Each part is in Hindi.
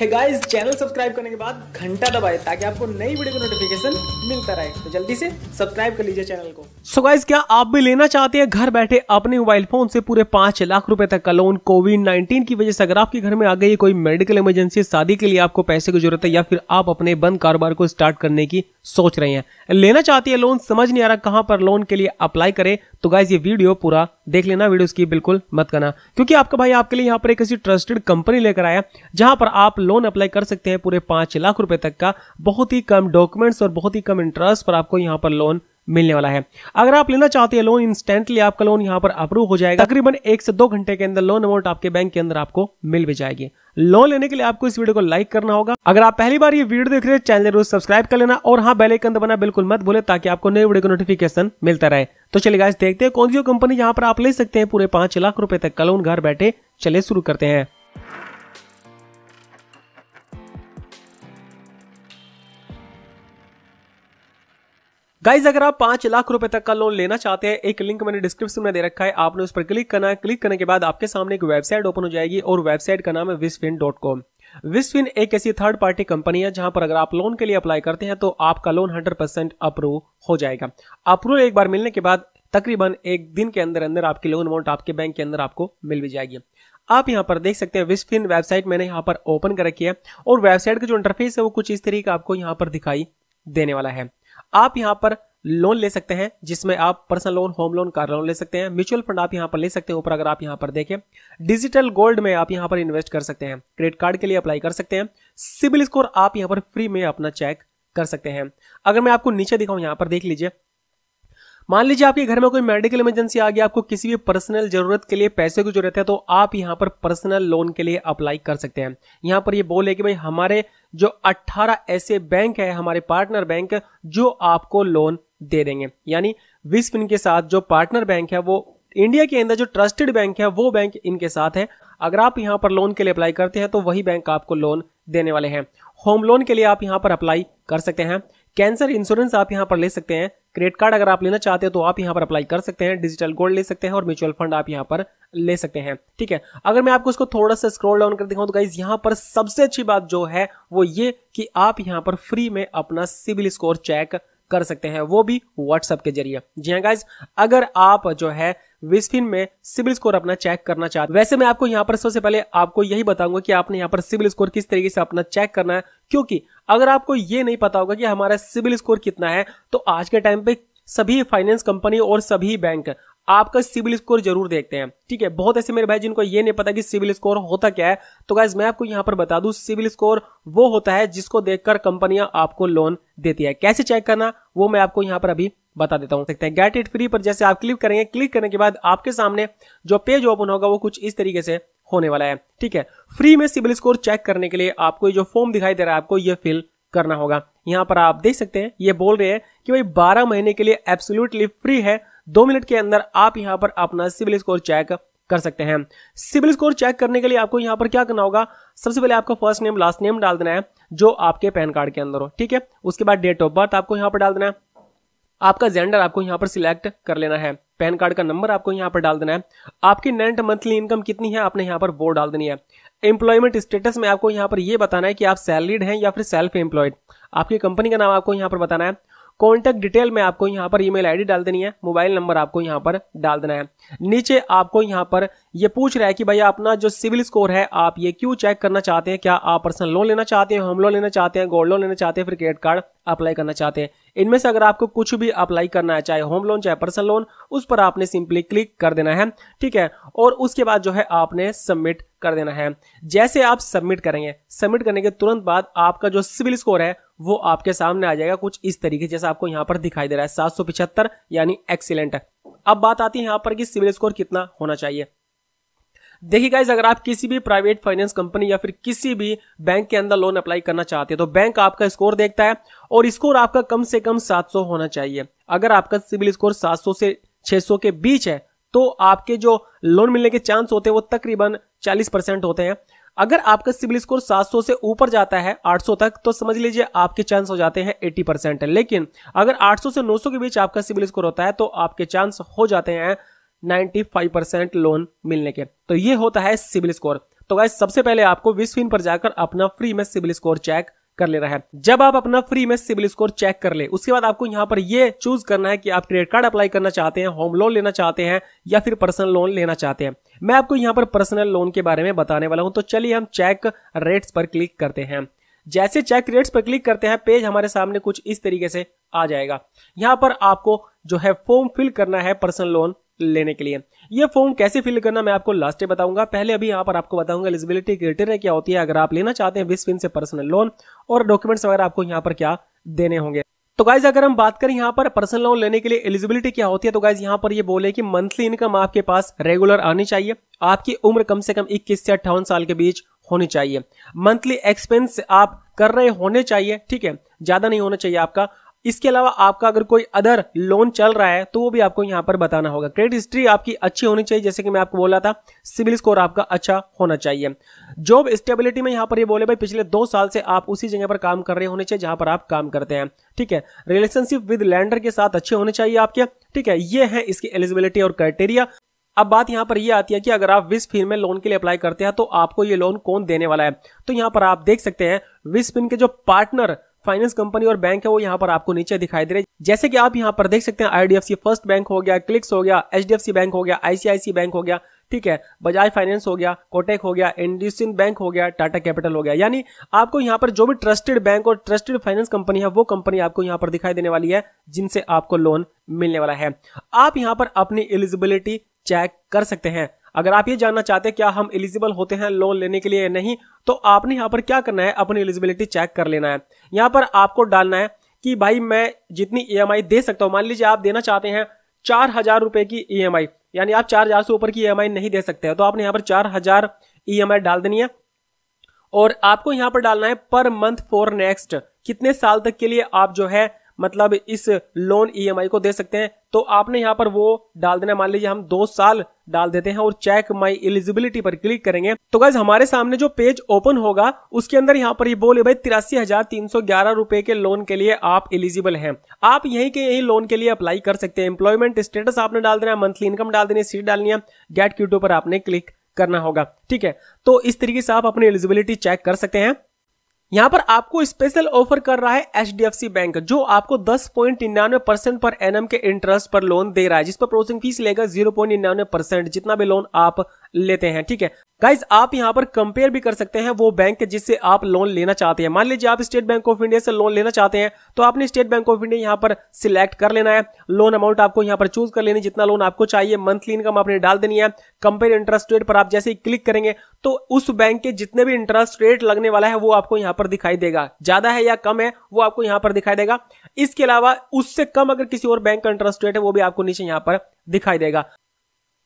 है गाइस चैनल सब्सक्राइब करने के बाद घंटा दबाए ताकि आपको नई वीडियो का नोटिफिकेशन मिलता रहे तो जल्दी से सब्सक्राइब कर लीजिए चैनल को सो so गाइस क्या आप भी लेना चाहते हैं घर बैठे अपने मोबाइल फोन से पूरे पांच लाख रुपए तक का लोन कोविड नाइन्टीन की वजह से अगर आपके घर में आ गई कोई मेडिकल इमरजेंसी शादी के लिए आपको पैसे की जरूरत है या फिर आप अपने बंद कारोबार को स्टार्ट करने की सोच रहे हैं लेना चाहती है लोन समझ नहीं आ रहा कहाँ पर लोन के लिए अप्लाई करें तो गाइज ये वीडियो पूरा देख लेना वीडियो की बिल्कुल मत करना क्योंकि आपका भाई आपके लिए यहाँ पर एक ऐसी ट्रस्टेड कंपनी लेकर आया जहां पर आप लोन अप्लाई कर सकते हैं पूरे पांच लाख रुपए तक का बहुत ही कम डॉक्यूमेंट्स और बहुत ही कम इंटरेस्ट पर आपको यहाँ पर लोन मिलने वाला है अगर आप लेना चाहते हैं लोन इंस्टेंटली आपका लोन यहाँ पर अप्रूव हो जाएगा तकरीबन एक से दो घंटे के अंदर लोन अमाउंट आपके बैंक के अंदर आपको मिल भी जाएगी लोन लेने के लिए आपको इस वीडियो को लाइक करना होगा अगर आप पहली बार ये वीडियो देख रहे हैं चैनल जरूर सब्सक्राइब कर लेना और हाँ बेल आइकन दबाना बिल्कुल मत भूले ताकि आपको नए वीडियो का नोटिफिकेशन मिलता रहे तो चलिए गाइस देखते हैं कौन सी कंपनी यहाँ पर आप ले सकते हैं पूरे पांच लाख रुपए तक का लोन घर बैठे चले शुरू करते हैं गाइज अगर आप पांच लाख रुपए तक का लोन लेना चाहते हैं एक लिंक मैंने डिस्क्रिप्शन में दे रखा है आपने उस पर क्लिक करना है क्लिक करने के बाद आपके सामने एक वेबसाइट ओपन हो जाएगी और वेबसाइट का नाम है विस्फिन डॉट कॉम विस्फिन एक ऐसी थर्ड पार्टी कंपनी है जहां पर अगर आप लोन के लिए अप्लाई करते हैं तो आपका लोन हंड्रेड परसेंट अप्रूव हो जाएगा अप्रूव एक बार मिलने के बाद तकरीबन एक दिन के अंदर अंदर आपकी लोन अमाउंट आपके बैंक के अंदर आपको मिल भी जाएगी आप यहाँ पर देख सकते हैं विस्फिन वेबसाइट मैंने यहाँ पर ओपन कर रखी है और वेबसाइट का जो इंटरफेस है वो कुछ इस तरीके आपको यहाँ पर दिखाई देने वाला है आप यहाँ पर लोन ले सकते हैं जिसमें आप personal loan home loan car loan ले सकते हैं म्यूचुअल फंड आप यहाँ पर ले सकते हैं ऊपर अगर आप यहां पर देखें डिजिटल गोल्ड में आप यहां पर इन्वेस्ट कर सकते हैं क्रेडिट कार्ड के लिए अप्लाई कर सकते हैं सिविल स्कोर आप यहां पर फ्री में अपना चेक कर सकते हैं अगर मैं आपको नीचे दिखाऊं यहां पर देख लीजिए मान लीजिए आपके घर में कोई मेडिकल इमरजेंसी आ गया आपको किसी भी पर्सनल जरूरत के लिए पैसे की जरूरत है तो आप यहाँ पर पर्सनल लोन के लिए अप्लाई कर सकते हैं यहाँ पर ये बोले कि भाई हमारे जो 18 ऐसे बैंक है हमारे पार्टनर बैंक जो आपको लोन दे देंगे यानी विस्पिन के साथ जो पार्टनर बैंक है वो इंडिया के अंदर जो ट्रस्टेड बैंक है वो बैंक इनके साथ है अगर आप यहाँ पर लोन के लिए अप्लाई करते हैं तो वही बैंक आपको लोन देने वाले हैं होम लोन के लिए आप यहाँ पर अप्लाई कर सकते हैं कैंसर इंश्योरेंस आप यहाँ पर ले सकते हैं क्रेडिट कार्ड अगर आप लेना चाहते हो तो आप यहाँ पर अप्लाई कर सकते हैं डिजिटल गोल्ड ले सकते हैं और म्यूचुअल फंड आप यहाँ पर ले सकते हैं ठीक है अगर मैं आपको इसको थोड़ा सा स्क्रॉल डाउन कर दिखाऊं तो गाइज यहाँ पर सबसे अच्छी बात जो है वो ये कि आप यहाँ पर फ्री में अपना सिविल स्कोर चेक कर सकते हैं वो भी व्हाट्सएप के जरिए जी हाँ गाइज अगर आप जो है विस्फिन में सिविल स्कोर अपना चेक करना चाहते वैसे मैं आपको यहाँ पर सबसे पहले आपको यही बताऊंगा कि आपने यहाँ पर सिविल स्कोर किस तरीके से अपना चेक करना है क्योंकि अगर आपको ये नहीं पता होगा कि हमारा सिविल स्कोर कितना है तो आज के टाइम पे सभी फाइनेंस कंपनी और सभी बैंक आपका सिविल स्कोर जरूर देखते हैं ठीक है बहुत ऐसे मेरे भाई जिनको ये नहीं पता कि सिविल स्कोर होता क्या है तो गाइज मैं आपको यहाँ पर बता दू सिविल स्कोर वो होता है जिसको देखकर कंपनियां आपको लोन देती है कैसे चेक करना वो मैं आपको यहाँ पर अभी बता देता हूँ सकते हैं गेट इट फ्री पर जैसे आप क्लिक करेंगे क्लिक करने के बाद आपके सामने जो पेज ओपन होगा वो कुछ इस तरीके से होने वाला है ठीक है फ्री में सिविल स्कोर चेक करने के लिए आपको जो फॉर्म दिखाई दे रहा है आपको ये फिल करना होगा यहाँ पर आप देख सकते हैं ये बोल रहे हैं कि भाई 12 महीने के लिए एब्सोल्युटली फ्री है दो मिनट के अंदर आप यहाँ पर अपना सिविल स्कोर चेक कर सकते हैं सिविल स्कोर चेक करने के लिए आपको यहाँ पर क्या करना होगा सबसे पहले आपका फर्स्ट नेम लास्ट नेम डाल देना है जो आपके पैन कार्ड के अंदर हो ठीक है उसके बाद डेट ऑफ बर्थ आपको यहाँ पर डाल देना है आपका जेंडर आपको यहाँ पर सिलेक्ट कर लेना है पैन कार्ड का नंबर आपको यहाँ पर डाल देना है आपकी नेट मंथली इनकम कितनी है आपने यहाँ पर वो डाल देनी है एम्प्लॉयमेंट स्टेटस में आपको यहाँ पर ये बताना है कि आप सैलरीड हैं या फिर सेल्फ एम्प्लॉयड आपकी कंपनी का नाम आपको यहाँ पर बताना है कॉन्टैक्ट डिटेल में आपको यहाँ पर ईमेल आईडी डाल देनी है मोबाइल नंबर आपको यहाँ पर डाल देना है नीचे आपको यहाँ पर ये पूछ रहा है कि भैया अपना जो सिविल स्कोर है आप ये क्यों चेक करना चाहते हैं क्या आप पर्सनल लोन लेना चाहते हैं होम लोन लेना चाहते हैं गोल्ड लोन लेना चाहते हैं फिर क्रेडिट कार्ड अप्लाई करना चाहते हैं इनमें से अगर आपको कुछ भी अप्लाई करना है चाहे होम लोन चाहे पर्सनल लोन उस पर आपने सिंपली क्लिक कर देना है ठीक है और उसके बाद जो है आपने सबमिट कर देना है जैसे आप सबमिट करेंगे सबमिट करने के तुरंत बाद आपका जो सिविल स्कोर है वो आपके सामने आ जाएगा कुछ इस तरीके जैसे आपको यहाँ पर दिखाई दे रहा है सात यानी एक्सीलेंट अब बात आती है यहाँ पर कि सिविल स्कोर कितना होना चाहिए देखिए गाइज अगर आप किसी भी प्राइवेट फाइनेंस कंपनी या फिर किसी भी बैंक के अंदर लोन अप्लाई करना चाहते हैं तो बैंक आपका स्कोर देखता है और स्कोर आपका कम से कम 700 होना चाहिए अगर आपका सिविल स्कोर 700 से 600 के बीच है तो आपके जो लोन मिलने के चांस होते हैं वो तकरीबन 40 परसेंट होते हैं अगर आपका सिविल स्कोर 700 से ऊपर जाता है 800 तक तो समझ लीजिए आपके चांस हो जाते हैं 80 परसेंट लेकिन अगर 800 से 900 के बीच आपका सिविल स्कोर होता है तो आपके चांस हो जाते हैं 95 लोन मिलने के तो ये होता है सिविल स्कोर तो गाइस सबसे पहले आपको विश्विन पर जाकर अपना फ्री में सिविल स्कोर चेक कर लेना है जब आप अपना फ्री में सिविल स्कोर चेक कर ले उसके बाद आपको यहाँ पर ये चूज करना है कि आप क्रेडिट कार्ड अप्लाई करना चाहते हैं होम लोन लेना चाहते हैं या फिर पर्सनल लोन लेना चाहते हैं मैं आपको यहाँ पर पर्सनल लोन के बारे में बताने वाला हूँ तो चलिए हम चेक रेट्स पर क्लिक करते हैं जैसे चेक रेट्स पर क्लिक करते हैं पेज हमारे सामने कुछ इस तरीके से आ जाएगा यहाँ पर आपको जो है फॉर्म फिल करना है पर्सनल लोन लेने के लिए ये फॉर्म कैसे फिल करना मैं आपको लास्ट डे बताऊंगा पहले अभी यहाँ पर आपको बताऊंगा एलिजिबिलिटी क्रिटेरिया क्या होती है अगर आप लेना चाहते हैं विस्फिन से पर्सनल लोन और डॉक्यूमेंट्स वगैरह आपको यहाँ पर क्या देने होंगे तो गाइज अगर हम बात करें यहाँ पर पर्सनल लोन लेने के लिए एलिजिबिलिटी क्या होती है तो गाइज यहाँ पर ये बोले कि मंथली इनकम आपके पास रेगुलर आनी चाहिए आपकी उम्र कम से कम 21 से अट्ठावन साल के बीच होनी चाहिए मंथली एक्सपेंस आप कर रहे होने चाहिए ठीक है ज्यादा नहीं होना चाहिए आपका इसके अलावा आपका अगर कोई अदर लोन चल रहा है तो वो भी आपको यहाँ पर बताना होगा क्रेडिट हिस्ट्री आपकी अच्छी होनी चाहिए जैसे कि मैं आपको बोला था सिविल स्कोर आपका अच्छा होना चाहिए जॉब स्टेबिलिटी में यहाँ पर ये बोले भाई पिछले दो साल से आप उसी जगह पर काम कर रहे होने चाहिए जहां पर आप काम करते हैं ठीक है रिलेशनशिप विद लैंडर के साथ अच्छे होने चाहिए आपके ठीक है ये है इसकी एलिजिबिलिटी और क्राइटेरिया अब बात यहाँ पर ये यह आती है कि अगर आप विस फिन में लोन के लिए अप्लाई करते हैं तो आपको ये लोन कौन देने वाला है तो यहाँ पर आप देख सकते हैं विस फिन के जो पार्टनर फाइनेंस कंपनी और बैंक है वो यहाँ पर आपको नीचे दिखाई दे रहे जैसे कि आप यहाँ पर देख सकते हैं आईडीएफसी फर्स्ट बैंक हो गया क्लिक्स हो गया एच बैंक हो गया आईसीआईसी बैंक हो गया ठीक है बजाज फाइनेंस हो गया कोटेक हो गया इंडियन बैंक हो गया टाटा कैपिटल हो गया यानी आपको यहाँ पर जो भी ट्रस्टेड बैंक और ट्रस्टेड फाइनेंस कंपनी है वो कंपनी आपको यहाँ पर दिखाई देने वाली है जिनसे आपको लोन मिलने वाला है आप यहाँ पर अपनी एलिजिबिलिटी चेक कर सकते हैं अगर आप ये जानना चाहते हैं क्या हम एलिजिबल होते हैं लोन लेने के लिए या नहीं तो आपने यहाँ पर क्या करना है अपनी एलिजिबिलिटी चेक कर लेना है यहाँ पर आपको डालना है कि भाई मैं जितनी ई e दे सकता हूँ मान लीजिए आप देना चाहते हैं चार हजार रुपए की ई e यानी आप चार हजार से ऊपर की ई e नहीं दे सकते हैं तो आपने यहाँ पर चार हजार ई डाल देनी है और आपको यहाँ पर डालना है पर मंथ फॉर नेक्स्ट कितने साल तक के लिए आप जो है मतलब इस लोन ईएमआई e को दे सकते हैं तो आपने यहाँ पर वो डाल देना मान लीजिए हम दो साल डाल देते हैं और चेक माई एलिजिबिलिटी पर क्लिक करेंगे तो गैस हमारे सामने जो पेज ओपन होगा उसके अंदर यहाँ पर ये यह बोले भाई तिरासी हजार तीन सौ ग्यारह रुपए के लोन के लिए आप एलिजिबल हैं आप यही के यही लोन के लिए अप्लाई कर सकते हैं एम्प्लॉयमेंट स्टेटस आपने डाल देना मंथली इनकम डाल देनी सीट डालनी है गेट क्यूटो पर आपने क्लिक करना होगा ठीक है तो इस तरीके से आप अपनी एलिजिबिलिटी चेक कर सकते हैं यहाँ पर आपको स्पेशल ऑफर कर रहा है एच बैंक जो आपको दस पॉइंट निन्यानवे परसेंट पर एनएम के इंटरेस्ट पर लोन दे रहा है जिस पर प्रोसेसिंग फीस लेगा जीरो पॉइंट निन्यानवे परसेंट जितना भी लोन आप लेते हैं ठीक है गाइज आप यहाँ पर कंपेयर भी कर सकते हैं वो बैंक जिससे आप लोन लेना चाहते हैं मान लीजिए आप स्टेट बैंक ऑफ इंडिया से लोन लेना चाहते हैं तो आपने स्टेट बैंक ऑफ इंडिया यहाँ पर सिलेक्ट कर लेना है लोन अमाउंट आपको यहाँ पर चूज कर लेनी जितना लोन आपको चाहिए मंथली इनकम आपने डाल देनी है कंपेयर इंटरेस्ट रेट पर आप जैसे ही क्लिक करेंगे तो उस बैंक के जितने भी इंटरेस्ट रेट लगने वाला है वो आपको यहाँ पर दिखाई देगा ज्यादा है या कम है वो आपको यहां पर दिखाई देगा इसके अलावा उससे कम अगर किसी और बैंक का इंटरेस्ट रेट है वो भी आपको नीचे यहां पर दिखाई देगा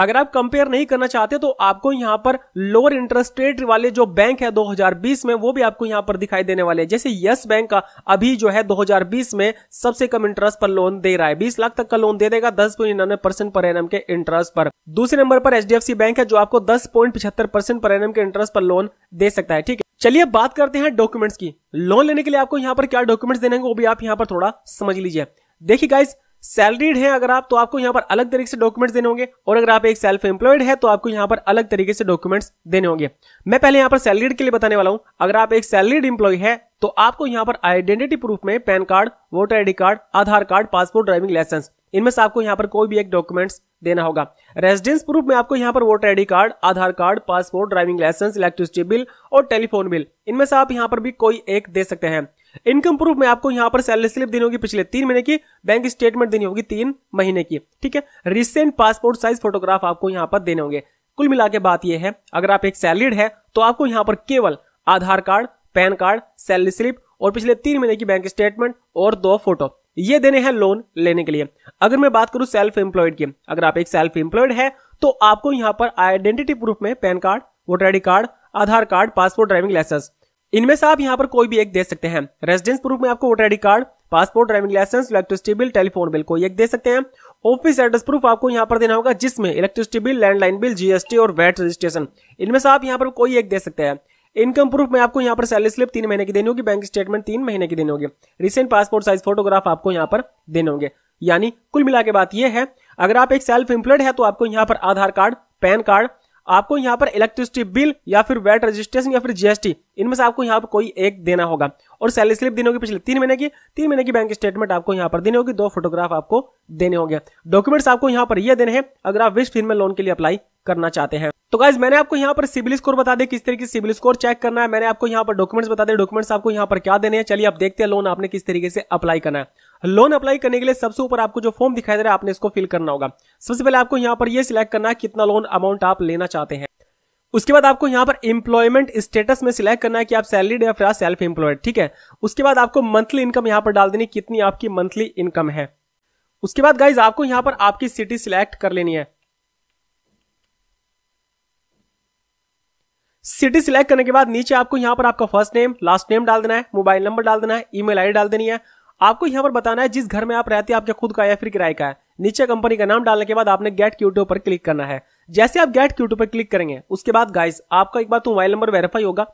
अगर आप कंपेयर नहीं करना चाहते तो आपको यहाँ पर लोअर इंटरेस्ट रेट वाले जो बैंक है 2020 में वो भी आपको यहाँ पर दिखाई देने वाले हैं जैसे यस बैंक का अभी जो है 2020 में सबसे कम इंटरेस्ट पर लोन दे रहा है 20 लाख तक का लोन दे देगा दस पॉइंट परसेंट पर एन के इंटरेस्ट पर दूसरे नंबर पर एच बैंक है जो आपको दस परसेंट पर एन के इंटरेस्ट पर लोन दे सकता है ठीक है चलिए बात करते हैं डॉक्यूमेंट्स की लोन लेने के लिए आपको यहाँ पर क्या डॉक्यूमेंट्स देने वो भी आप यहाँ पर थोड़ा समझ लीजिए देखिए गाइस सैलरीड है अगर आप तो आपको यहाँ पर अलग तरीके से डॉक्यूमेंट्स देने होंगे और अगर आप एक सेल्फ एम्प्लॉयड है तो आपको यहाँ पर अलग तरीके से डॉक्यूमेंट्स देने होंगे मैं पहले यहाँ पर सैलरीड के लिए बताने वाला हूँ अगर आप एक सैलरीड एम्प्लॉय है तो आपको यहाँ पर आइडेंटिटी प्रूफ में PAN card voter ID card Aadhaar card passport driving licence इनमें से आपको यहाँ पर कोई भी एक डॉक्यूमेंट्स देना होगा रेजिडेंस प्रूफ में आपको यहाँ पर voter ID card Aadhaar card passport driving licence electricity bill और टेलीफोन बिल इनमें से आप यहाँ पर भी कोई एक दे सकते हैं इनकम प्रूफ में आपको यहाँ पर सैलरी स्लिप देनी होगी पिछले तीन महीने की बैंक स्टेटमेंट देनी होगी तीन महीने की ठीक है रिसेंट पासपोर्ट साइज फोटोग्राफ आपको यहाँ पर देने होंगे कुल मिला के बात यह है अगर आप एक सैलरीड है तो आपको यहाँ पर केवल Aadhaar card PAN card salary slip और पिछले तीन महीने की बैंक स्टेटमेंट और दो फोटो ये देने हैं लोन लेने के लिए अगर मैं बात करूं सेल्फ एम्प्लॉयड की अगर आप एक सेल्फ एम्प्लॉयड है तो आपको यहाँ पर आइडेंटिटी प्रूफ में PAN card voter I card Aadhaar card passport driving licence इनमें से आप यहाँ पर कोई भी एक दे सकते हैं रेजिडेंस प्रूफ में आपको voter card passport driving licence electricity bill telephone bill कोई एक दे सकते हैं ऑफिस एड्रेस प्रूफ आपको यहाँ पर देना होगा जिसमें electricity bill landline bill GST और वैट रजिस्ट्रेशन इनमें से आप यहाँ पर कोई एक दे सकते हैं इनकम प्रूफ में आपको यहाँ पर सैलरी स्लिप तीन महीने की देनी होगी बैंक स्टेटमेंट तीन महीने की देनी होगी रिसेंट पासपोर्ट साइज फोटोग्राफ आपको यहाँ पर देने होंगे यानी कुल मिला के बात यह है अगर आप एक सेल्फ एम्प्लॉयड है तो आपको यहाँ पर आधार कार्ड पैन कार्ड आपको यहाँ पर इलेक्ट्रिसिटी बिल या फिर वेट रजिस्ट्रेशन या फिर जीएसटी इनमें से आपको यहाँ पर कोई एक देना होगा और सैलरी स्लिप देनी होगी पिछले तीन महीने की तीन महीने की बैंक स्टेटमेंट आपको यहाँ पर देनी होगी दो फोटोग्राफ आपको देने होंगे डॉक्यूमेंट्स आपको यहाँ पर यह देने हैं अगर आप विश्व फिल्म लोन के लिए अप्लाई करना चाहते हैं तो गाइज मैंने आपको यहाँ पर सिविल स्कोर बता दे किस तरीके से सिविल स्कोर चेक करना है मैंने आपको यहाँ पर डॉक्यूमेंट्स बता दे डॉक्यूमेंट्स आपको यहाँ पर क्या देने हैं चलिए आप देखते हैं लोन आपने किस तरीके से अप्लाई करना है लोन अप्लाई करने के लिए सबसे ऊपर आपको जो फॉर्म दिखाई दे रहा है आपने इसको फिल करना होगा सबसे पहले आपको यहाँ पर यह सिलेक्ट करना है कितना लोन अमाउंट आप लेना चाहते हैं उसके बाद आपको यहाँ पर इंप्लॉयमेंट स्टेटस में सिलेक्ट करना है कि आप सैलरीड या फिर सेल्फ एम्प्लॉयड ठीक है उसके बाद आपको मंथली इनकम यहाँ पर डाल देनी कितनी आपकी मंथली इनकम है उसके बाद गाइज आपको यहाँ पर आपकी सिटी सिलेक्ट कर लेनी है सिटी सिलेक्ट करने के बाद नीचे आपको यहाँ पर आपका फर्स्ट नेम लास्ट नेम डाल देना है मोबाइल नंबर डाल देना है ईमेल आईडी डाल देनी है आपको यहाँ पर बताना है जिस घर में आप रहते हैं आपके खुद का या फिर किराए का है नीचे कंपनी का नाम डालने के बाद आपने गेट क्यूटो पर क्लिक करना है जैसे आप गेट क्यूटो पर क्लिक करेंगे उसके बाद गाइस आपका एक बार तो मोबाइल नंबर वेरीफाई होगा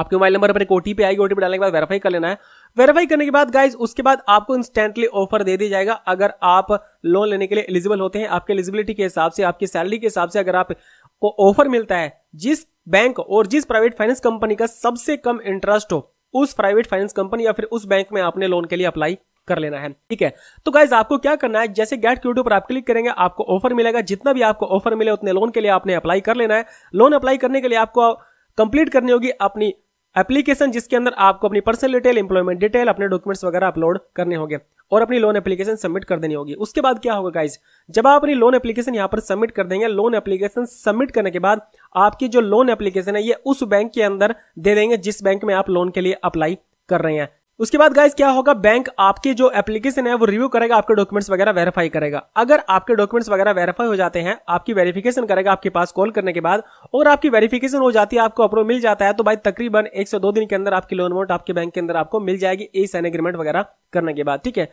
आपके मोबाइल नंबर पर एक ओटीपी आएगी ओटीपी डालने के बाद वेरीफाई कर लेना है वेरीफाई करने के बाद गाइज उसके बाद आपको इंस्टेंटली ऑफर दे दिया जाएगा अगर आप लोन लेने के लिए एलिजिबल होते हैं आपके एलिजिबिलिटी के हिसाब से आपकी सैलरी के हिसाब से अगर आपको ऑफर मिलता है जिस बैंक और जिस प्राइवेट फाइनेंस कंपनी का सबसे कम इंटरेस्ट हो उस प्राइवेट फाइनेंस कंपनी या फिर उस बैंक में आपने लोन के लिए अप्लाई कर लेना है ठीक है तो गाइज आपको क्या करना है जैसे गेट क्यूटो पर आप क्लिक करेंगे आपको ऑफर मिलेगा जितना भी आपको ऑफर मिले उतने लोन के लिए आपने अप्लाई कर लेना है लोन अप्लाई करने के लिए आपको कंप्लीट करनी होगी अपनी एप्लीकेशन जिसके अंदर आपको अपनी पर्सनल डिटेल इंप्लॉयमेंट डिटेल अपने डॉक्यूमेंट्स वगैरह अपलोड करने होंगे और अपनी लोन एप्लीकेशन सबमिट कर देनी होगी उसके बाद क्या होगा गाइज जब आप अपनी लोन एप्लीकेशन यहाँ पर सबमिट कर देंगे लोन एप्लीकेशन सबमिट करने के बाद आपकी जो लोन एप्लीकेशन है ये उस बैंक के अंदर दे देंगे जिस बैंक में आप लोन के लिए अप्लाई कर रहे हैं उसके बाद गाइस क्या होगा बैंक आपके जो एप्लीकेशन है वो रिव्यू करेगा आपके डॉक्यूमेंट्स वगैरह वेरीफाई करेगा अगर आपके डॉक्यूमेंट्स वगैरह वेरीफाई हो जाते हैं आपकी वेरिफिकेशन करेगा आपके पास कॉल करने के बाद और आपकी वेरिफिकेशन हो जाती है आपको अप्रूव मिल जाता है तो भाई तकरीबन एक से दो दिन के अंदर आपकी लोन अमाउंट आपके बैंक के अंदर आपको मिल जाएगी ई साइन एग्रीमेंट वगैरह करने के बाद ठीक है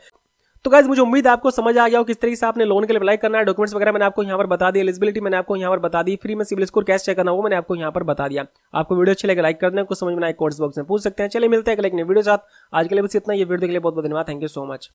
तो गाइज मुझे उम्मीद आपको समझ आ गया हो किस तरीके से आपने लोन के लिए अप्लाई करना है डॉक्यूमेंट्स वगैरह मैंने आपको यहाँ पर बता दी एलिजिबिलिटी मैंने आपको यहाँ पर बता दी फ्री में सिविल स्कोर कैसे चेक करना वो मैंने आपको यहाँ पर बता दिया आपको वीडियो अच्छे लगे लाइक करने को कुछ समझ में आए कोर्स बॉक्स में पूछ सकते हैं चले मिलते हैं अगले वीडियो साथ आज के लिए बस इतना ये वीडियो के लिए बहुत बहुत धन्यवाद थैंक यू सो मच